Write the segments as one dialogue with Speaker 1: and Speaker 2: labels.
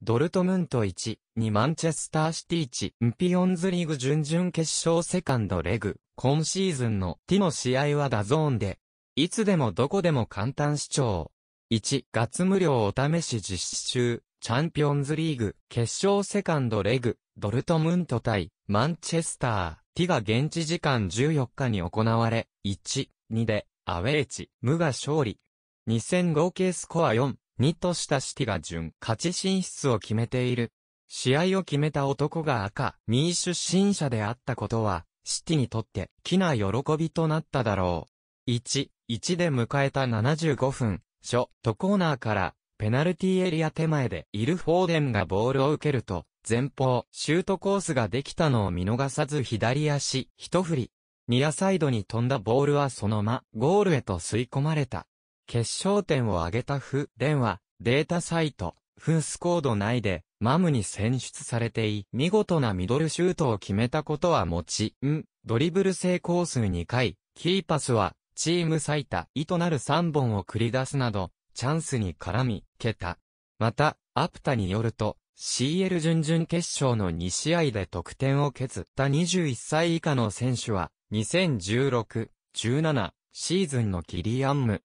Speaker 1: ドルトムント1、2マンチェスターシティ1、ンピオンズリーグ準々決勝セカンドレグ、今シーズンのテの試合はダゾーンで、いつでもどこでも簡単視聴。1、月無料お試し実施中、チャンピオンズリーグ、決勝セカンドレグ、ドルトムント対、マンチェスター、ティが現地時間14日に行われ、1、2で、アウェーチ、無が勝利。2000合計スコア4、2としたシティが準勝ち進出を決めている。試合を決めた男が赤、ミー出身者であったことは、シティにとって、きな喜びとなっただろう。1、1で迎えた75分、初、トコーナーから、ペナルティエリア手前でイル・フォーデンがボールを受けると、前方、シュートコースができたのを見逃さず左足、一振り。ニアサイドに飛んだボールはそのま、ゴールへと吸い込まれた。決勝点を挙げたフ・レンは、データサイト、フンスコード内で、マムに選出されてい、見事なミドルシュートを決めたことは持ち、ん、ドリブル成功数2回、キーパスは、チーム最多、意となる3本を繰り出すなど、チャンスに絡み、けた。また、アプタによると、CL 準々決勝の2試合で得点を削った21歳以下の選手は、2016、17シーズンのキリアンム、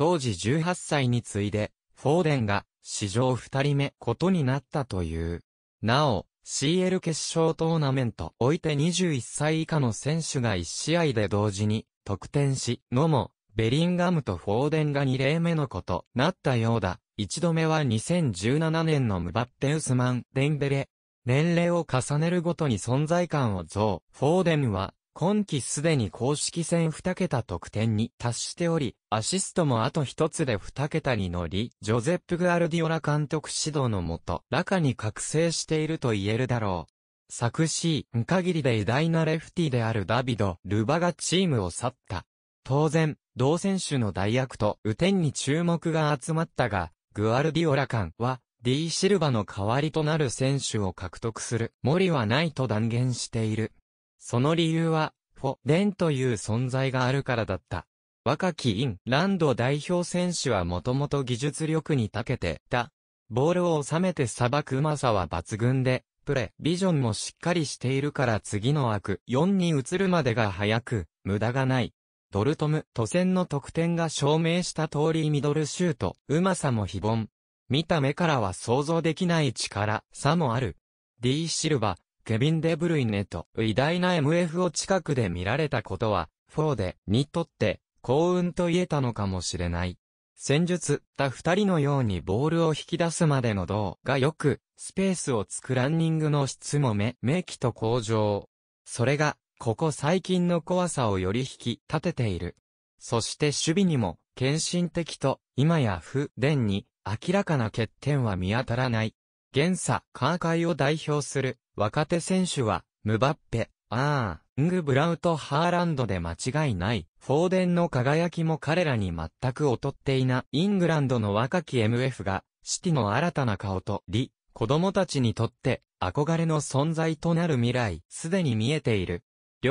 Speaker 1: 当時18歳に次いで、フォーデンが史上2人目ことになったという。なお、CL 決勝トーナメントおいて21歳以下の選手が1試合で同時に得点し、のも、ベリンガムとフォーデンが2例目のことなったようだ。一度目は2017年のムバッテウスマン、デンベレ。年齢を重ねるごとに存在感を増。フォーデンは今季すでに公式戦2桁得点に達しており、アシストもあと1つで2桁に乗り、ジョゼップ・グアルディオラ監督指導のもと、ラカに覚醒していると言えるだろう。昨シーン限りで偉大なレフティであるダビド・ルバがチームを去った。当然、同選手の代役と雨天に注目が集まったが、グアルディオラ間は、D シルバの代わりとなる選手を獲得する、森はないと断言している。その理由は、フォ・デンという存在があるからだった。若きインランド代表選手はもともと技術力に長けてた。ボールを収めて裁くうまさは抜群で、プレ、ビジョンもしっかりしているから次の枠4に移るまでが早く、無駄がない。ドルトム、都戦の得点が証明した通りミドルシュート、うまさも非凡。見た目からは想像できない力、差もある。D シルバ、ケビン・デブルイネと偉大な MF を近くで見られたことは、フォーデにとって幸運と言えたのかもしれない。戦術た二人のようにボールを引き出すまでの動がよく、スペースをつくランニングの質もめ、明記と向上。それが、ここ最近の怖さをより引き立てている。そして守備にも、献身的と、今や不伝に、明らかな欠点は見当たらない。現差、カー界を代表する若手選手は、ムバッペ、アー、ングブラウト・ハーランドで間違いない。フォーデンの輝きも彼らに全く劣っていなイングランドの若き MF が、シティの新たな顔と、リ、子供たちにとって憧れの存在となる未来、すでに見えている。う。